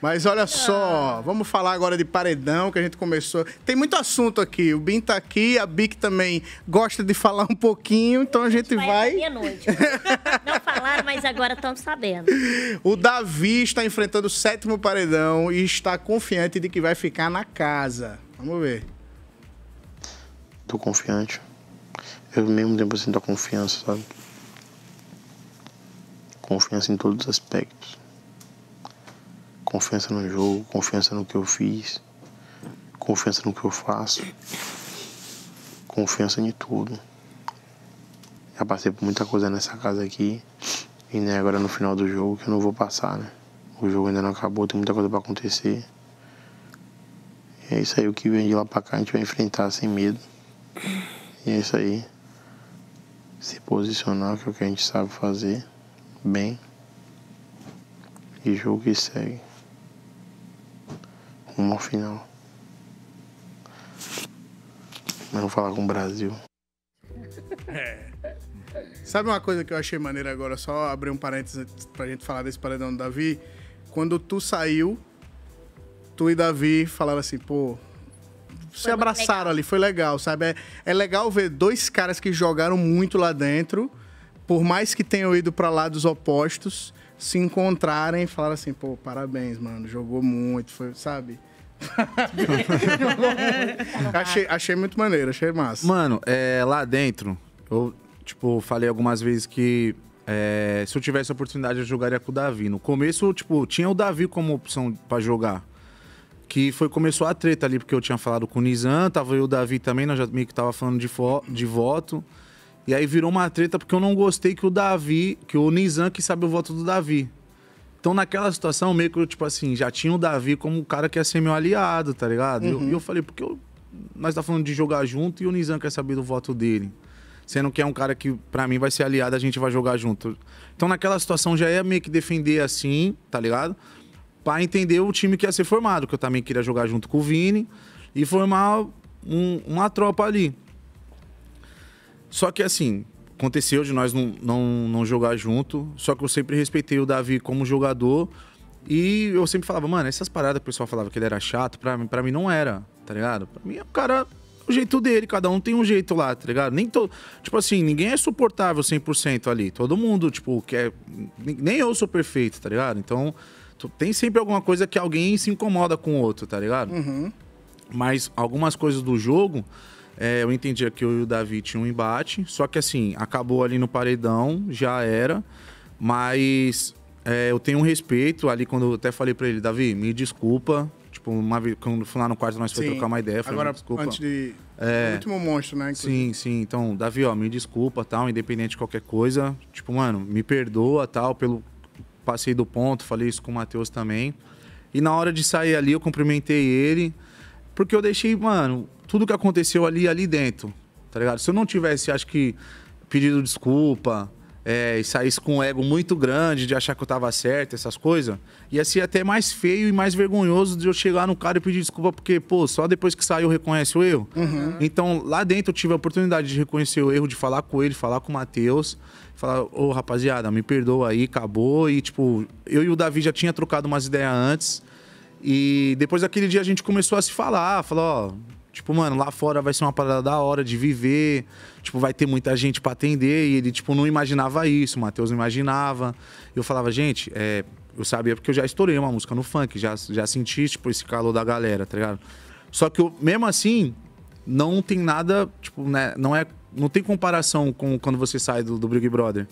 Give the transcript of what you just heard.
Mas olha só, vamos falar agora de paredão que a gente começou. Tem muito assunto aqui. O Bim tá aqui, a Bic também gosta de falar um pouquinho, então a gente, a gente vai. vai... É noite. Não falaram, mas agora estamos sabendo. O Davi está enfrentando o sétimo paredão e está confiante de que vai ficar na casa. Vamos ver. Tô confiante. Eu mesmo tempo sinto a confiança, sabe? Confiança em todos os aspectos confiança no jogo, confiança no que eu fiz, confiança no que eu faço, confiança em tudo. Já passei por muita coisa nessa casa aqui e né, agora no final do jogo que eu não vou passar, né? O jogo ainda não acabou, tem muita coisa para acontecer. E é isso aí, o que vem de lá pra cá a gente vai enfrentar sem medo. E é isso aí. Se posicionar, que é o que a gente sabe fazer bem. E jogo que segue um bom final. Mas vou falar com o Brasil. É. Sabe uma coisa que eu achei maneira agora? Só abrir um parênteses pra gente falar desse paredão do Davi. Quando tu saiu, tu e Davi falaram assim, pô, se abraçaram ali, foi legal, sabe? É, é legal ver dois caras que jogaram muito lá dentro, por mais que tenham ido para lados opostos, se encontrarem e falaram assim, pô, parabéns, mano, jogou muito, foi, sabe? achei, achei muito maneiro, achei massa. Mano, é, lá dentro, eu, tipo, falei algumas vezes que é, se eu tivesse a oportunidade, eu jogaria com o Davi. No começo, tipo, tinha o Davi como opção para jogar. Que foi, começou a treta ali, porque eu tinha falado com o Nizam, tava eu e o Davi também, nós já meio que tava falando de, de voto. E aí virou uma treta porque eu não gostei que o Davi, que o Nizam que sabe o voto do Davi. Então, naquela situação, meio que, tipo assim, já tinha o Davi como o cara que ia ser meu aliado, tá ligado? Uhum. E eu, eu, falei, porque eu, nós tá falando de jogar junto e o Nizam quer saber do voto dele. Sendo que é um cara que, para mim, vai ser aliado, a gente vai jogar junto. Então, naquela situação, já ia meio que defender assim, tá ligado? Pra entender o time que ia ser formado, que eu também queria jogar junto com o Vini e formar um, uma tropa ali. Só que, assim, aconteceu de nós não, não, não jogar junto, só que eu sempre respeitei o Davi como jogador. E eu sempre falava, mano, essas paradas que o pessoal falava que ele era chato, pra mim, pra mim não era, tá ligado? Pra mim, o é cara, o jeito dele, cada um tem um jeito lá, tá ligado? Nem to... Tipo assim, ninguém é suportável 100% ali. Todo mundo, tipo, quer. É, nem eu sou perfeito, tá ligado? Então, tem sempre alguma coisa que alguém se incomoda com o outro, tá ligado? Uhum. Mas algumas coisas do jogo é, eu entendia que eu e o Davi tinha um embate, só que assim, acabou ali no paredão, já era. Mas é, eu tenho um respeito ali quando eu até falei para ele, Davi, me desculpa. Tipo, uma vez, quando fui lá no quarto, nós foi trocar uma ideia. Falei, Agora, desculpa. antes de. É, o último monstro, né? Inclusive. Sim, sim. Então, Davi, ó, me desculpa, tal, independente de qualquer coisa. Tipo, mano, me perdoa, tal, pelo. Passei do ponto, falei isso com o Matheus também. E na hora de sair ali, eu cumprimentei ele. Porque eu deixei, mano, tudo que aconteceu ali, ali dentro, tá ligado? Se eu não tivesse, acho que, pedido desculpa, é, e saísse com um ego muito grande de achar que eu tava certo, essas coisas, ia ser até mais feio e mais vergonhoso de eu chegar no cara e pedir desculpa, porque, pô, só depois que saiu reconhece o erro. Uhum. Então, lá dentro eu tive a oportunidade de reconhecer o erro, de falar com ele, falar com o Matheus, falar, ô oh, rapaziada, me perdoa aí, acabou. E, tipo, eu e o Davi já tinha trocado umas ideias antes. E depois daquele dia a gente começou a se falar, falou, ó, oh, Tipo, mano, lá fora vai ser uma parada da hora de viver. Tipo, vai ter muita gente para atender. E ele, tipo, não imaginava isso. O Matheus não imaginava. Eu falava, gente, é, eu sabia porque eu já estourei uma música no funk. Já, já senti, tipo, esse calor da galera, tá ligado? Só que eu, mesmo assim, não tem nada, tipo, né? Não é. Não tem comparação com quando você sai do, do Big Brother.